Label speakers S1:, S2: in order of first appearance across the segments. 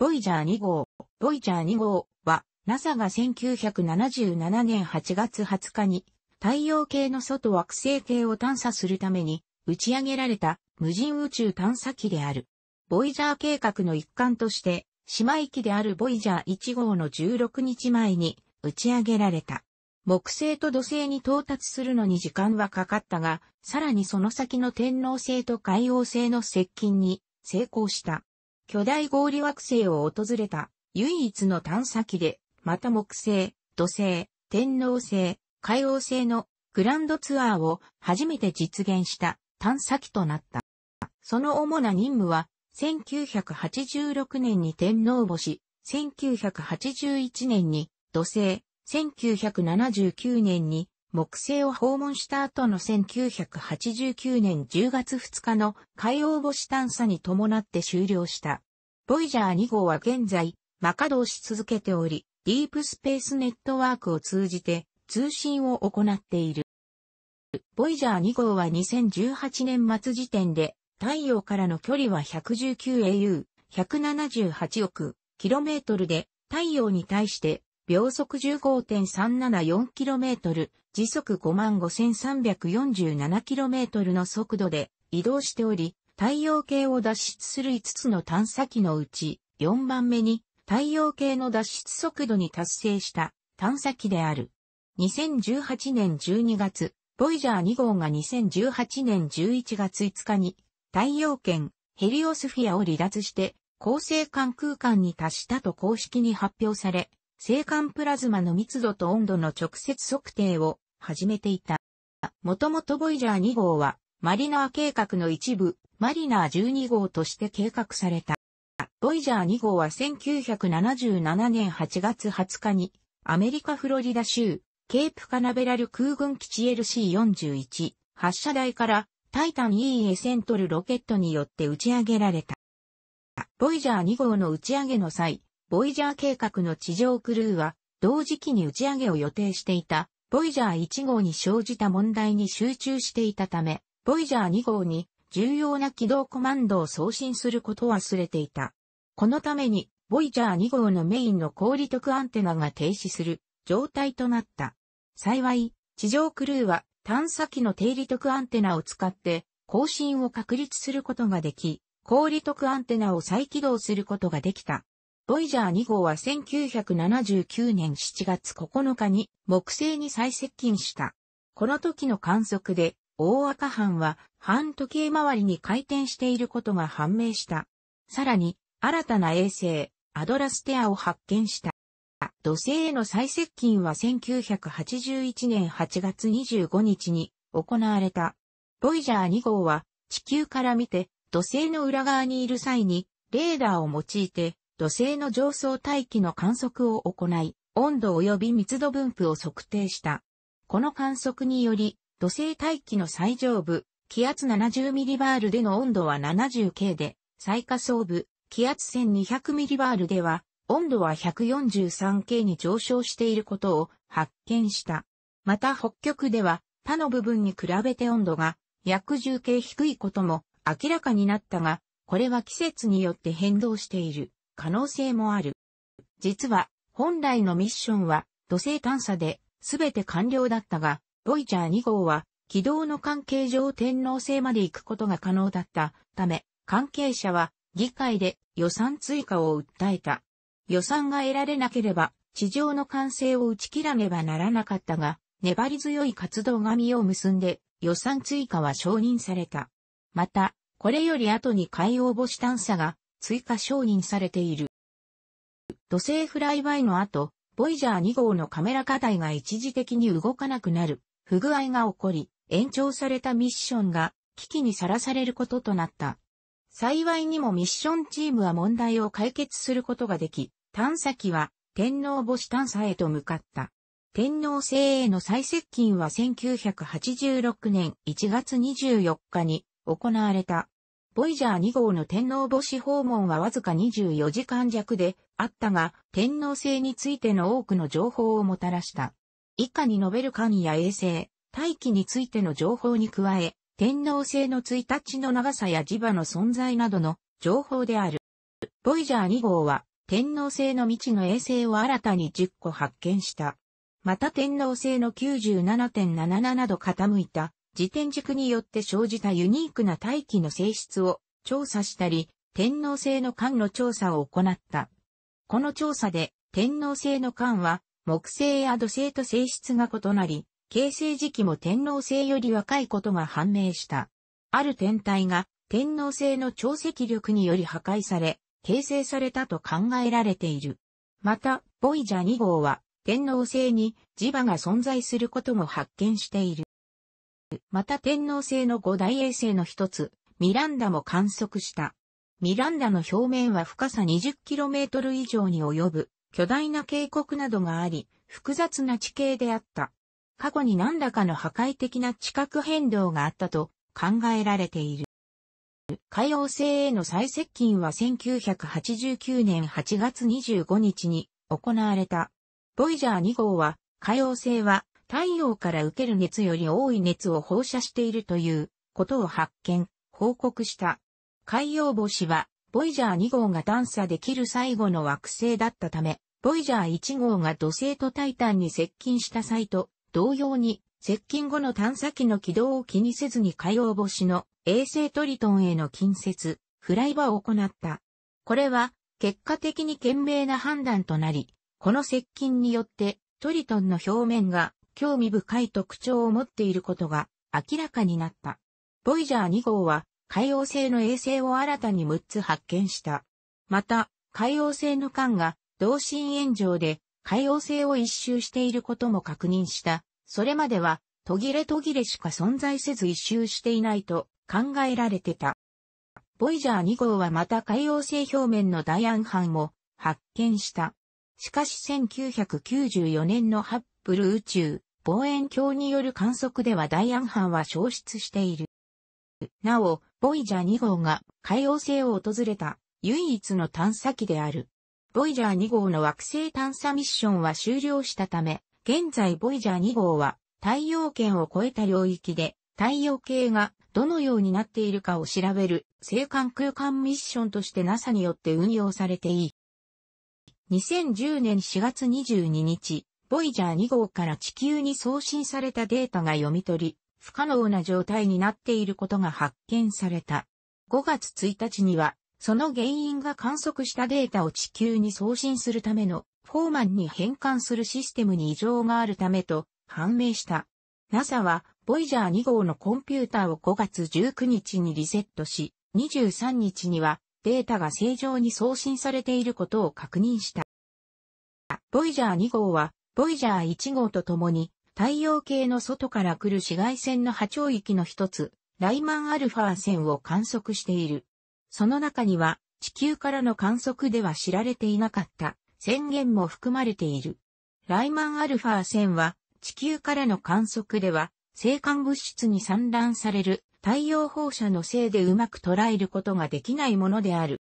S1: ボイジャー2号、ボイジャー2号は、NASA が1977年8月20日に、太陽系の外惑星系を探査するために、打ち上げられた無人宇宙探査機である。ボイジャー計画の一環として、島妹であるボイジャー1号の16日前に打ち上げられた。木星と土星に到達するのに時間はかかったが、さらにその先の天王星と海王星の接近に成功した。巨大合理惑星を訪れた唯一の探査機で、また木星、土星、天王星、海王星のグランドツアーを初めて実現した探査機となった。その主な任務は、1986年に天皇星、1981年に土星、1979年に木星を訪問した後の1989年10月2日の海洋母子探査に伴って終了した。ボイジャー2号は現在、魔稼働し続けており、ディープスペースネットワークを通じて通信を行っている。ボイジャー2号は2018年末時点で太陽からの距離は 119AU、178億 km で太陽に対して秒速 15.374km、時速 55,347km の速度で移動しており、太陽系を脱出する5つの探査機のうち、4番目に太陽系の脱出速度に達成した探査機である。2018年12月、ボイジャー2号が2018年11月5日に太陽圏ヘリオスフィアを離脱して恒星間空間に達したと公式に発表され、生還プラズマの密度と温度の直接測定を始めていた。もともとボイジャー2号はマリナー計画の一部、マリナー12号として計画された。ボイジャー2号は1977年8月20日にアメリカフロリダ州ケープカナベラル空軍基地 LC41 発射台からタイタン E エセントルロケットによって打ち上げられた。ボイジャー2号の打ち上げの際、ボイジャー計画の地上クルーは、同時期に打ち上げを予定していた、ボイジャー1号に生じた問題に集中していたため、ボイジャー2号に重要な軌道コマンドを送信することを忘れていた。このために、ボイジャー2号のメインの氷利得アンテナが停止する状態となった。幸い、地上クルーは探査機の定理得アンテナを使って更新を確立することができ、氷利得アンテナを再起動することができた。ボイジャー2号は1979年7月9日に木星に最接近した。この時の観測で、大赤藩は半時計回りに回転していることが判明した。さらに、新たな衛星、アドラステアを発見した。土星への最接近は1981年8月25日に行われた。ボイジャー2号は地球から見て土星の裏側にいる際にレーダーを用いて土星の上層大気の観測を行い、温度及び密度分布を測定した。この観測により、土星大気の最上部、気圧7 0 m ルでの温度は 70K で、最下層部、気圧1 2 0 0 m ルでは、温度は 143K に上昇していることを発見した。また北極では、他の部分に比べて温度が約 10K 低いことも明らかになったが、これは季節によって変動している。可能性もある。実は、本来のミッションは土星探査で全て完了だったが、ボイチャー2号は軌道の関係上天皇星まで行くことが可能だったため、関係者は議会で予算追加を訴えた。予算が得られなければ地上の完成を打ち切らねばならなかったが、粘り強い活動が実を結んで予算追加は承認された。また、これより後に海洋母子探査が追加承認されている。土星フライバイの後、ボイジャー2号のカメラ課題が一時的に動かなくなる、不具合が起こり、延長されたミッションが危機にさらされることとなった。幸いにもミッションチームは問題を解決することができ、探査機は天皇母子探査へと向かった。天皇星への最接近は1986年1月24日に行われた。ボイジャー2号の天皇母子訪問はわずか24時間弱であったが、天皇制についての多くの情報をもたらした。以下に述べる間や衛星、大気についての情報に加え、天皇制の1日の長さや磁場の存在などの情報である。ボイジャー2号は天皇制の未知の衛星を新たに10個発見した。また天皇制の97.77度傾いた自転軸によって生じたユニークな大気の性質を調査したり、天皇制の艦の調査を行った。この調査で、天皇制の艦は、木星や土星と性質が異なり、形成時期も天皇制より若いことが判明した。ある天体が天皇制の潮汐力により破壊され、形成されたと考えられている。また、ボイジャー2号は天皇制に磁場が存在することも発見している。また天皇星の五大衛星の一つ、ミランダも観測した。ミランダの表面は深さ 20km 以上に及ぶ巨大な渓谷などがあり、複雑な地形であった。過去に何らかの破壊的な地殻変動があったと考えられている。海王星への最接近は1989年8月25日に行われた。ボイジャー2号は、海王星は太陽から受ける熱より多い熱を放射しているということを発見、報告した。海洋星は、ボイジャー2号が探査できる最後の惑星だったため、ボイジャー1号が土星とタイタンに接近した際と同様に、接近後の探査機の軌道を気にせずに海洋星の衛星トリトンへの近接、フライバーを行った。これは、結果的に賢明な判断となり、この接近によってトリトンの表面が興味深い特徴を持っていることが明らかになった。ボイジャー2号は海洋星の衛星を新たに6つ発見した。また、海洋星の管が同心円上で海洋星を一周していることも確認した。それまでは途切れ途切れしか存在せず一周していないと考えられてた。ボイジャー2号はまた海洋星表面の大安斑も発見した。しかし1994年のハッブルー宇宙、望遠鏡による観測ではダイアン班は消失している。なお、ボイジャー2号が海洋星を訪れた唯一の探査機である。ボイジャー2号の惑星探査ミッションは終了したため、現在ボイジャー2号は太陽圏を超えた領域で太陽系がどのようになっているかを調べる星間空間ミッションとして NASA によって運用されていい。2010年4月22日、ボイジャー2号から地球に送信されたデータが読み取り、不可能な状態になっていることが発見された。5月1日には、その原因が観測したデータを地球に送信するためのフォーマンに変換するシステムに異常があるためと判明した。NASA は、ボイジャー2号のコンピューターを5月19日にリセットし、23日にはデータが正常に送信されていることを確認した。ボイジャー2号はボイジャー1号と共に、太陽系の外から来る紫外線の波長域の一つ、ライマンアルファ線を観測している。その中には、地球からの観測では知られていなかった宣言も含まれている。ライマンアルファ線は、地球からの観測では、生還物質に散乱される太陽放射のせいでうまく捉えることができないものである。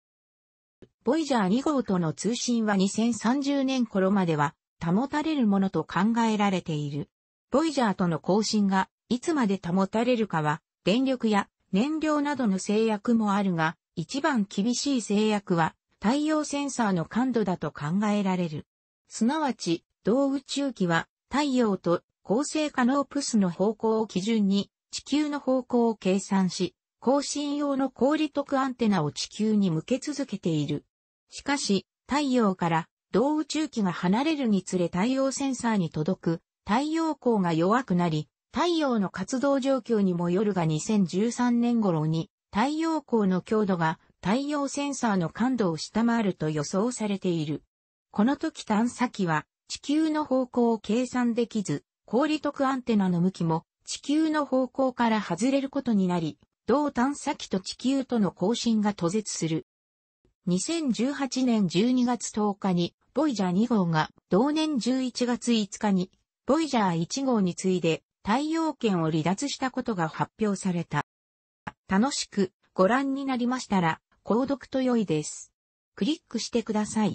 S1: ボイジャー2号との通信は2030年頃までは保たれるものと考えられている。ボイジャーとの交信がいつまで保たれるかは、電力や燃料などの制約もあるが、一番厳しい制約は太陽センサーの感度だと考えられる。すなわち、同宇宙機は太陽と構成可能プスの方向を基準に地球の方向を計算し、更新用の氷徳アンテナを地球に向け続けている。しかし、太陽から同宇宙機が離れるにつれ太陽センサーに届く太陽光が弱くなり、太陽の活動状況にもよるが2013年頃に太陽光の強度が太陽センサーの感度を下回ると予想されている。この時探査機は地球の方向を計算できず、氷徳アンテナの向きも地球の方向から外れることになり、同探査機と地球との交信が途絶する。2018年12月10日にボイジャー2号が同年11月5日に、ボイジャー1号に次いで太陽圏を離脱したことが発表された。楽しくご覧になりましたら、購読と良いです。クリックしてください。